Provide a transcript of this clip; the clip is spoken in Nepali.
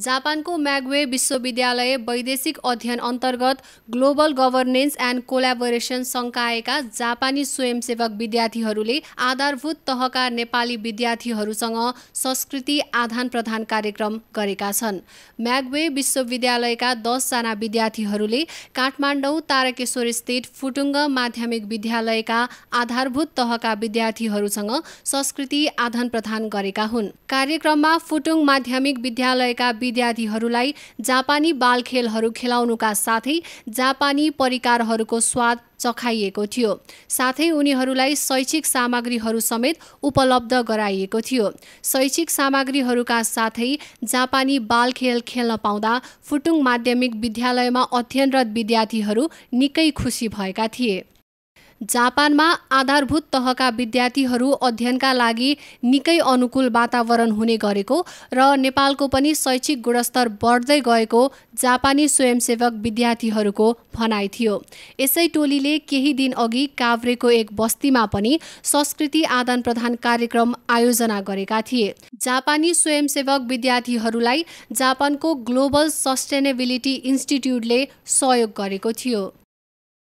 जापानको म्याग्वे विश्वविद्यालय वैदेशिक अध्ययन अन्तर्गत ग्लोबल गभर्नेन्स एन्ड कोलाबोरेसन सङ्काएका जापानी स्वयंसेवक विद्यार्थीहरूले आधारभूत तहका नेपाली विद्यार्थीहरूसँग संस्कृति आदान प्रदान कार्यक्रम गरेका छन् म्याग्वे विश्वविद्यालयका दसजना विद्यार्थीहरूले काठमाडौँ तारकेश्वरस्थित फुटुङ्ग माध्यमिक विद्यालयका आधारभूत तहका विद्यार्थीहरूसँग संस्कृति आदान प्रदान गरेका हुन् कार्यक्रममा फुटुङ माध्यमिक विद्यालयका विद्यार्थीहरूलाई जापानी बाल खेलहरू खेलाउनुका साथै जापानी परिकारहरूको स्वाद चखाइएको थियो साथै उनीहरूलाई शैक्षिक सामग्रीहरू समेत उपलब्ध गराइएको थियो शैक्षिक सामग्रीहरूका साथै जापानी बाल खेल खेल्न पाउँदा फुटुङ माध्यमिक विद्यालयमा अध्ययनरत विद्यार्थीहरू निकै खुसी भएका थिए जापानमा आधारभूत तहका विद्यार्थीहरू अध्ययनका लागि निकै अनुकूल वातावरण हुने गरेको र नेपालको पनि शैक्षिक गुणस्तर बढ्दै गएको जापानी स्वयंसेवक विद्यार्थीहरूको भनाइ थियो यसै टोलीले केही दिन अघि काभ्रेको एक बस्तीमा पनि संस्कृति आदान प्रदान कार्यक्रम आयोजना गरेका थिए जापानी स्वयंसेवक विद्यार्थीहरूलाई जापानको ग्लोबल सस्टेनेबिलिटी इन्स्टिट्युटले सहयोग गरेको थियो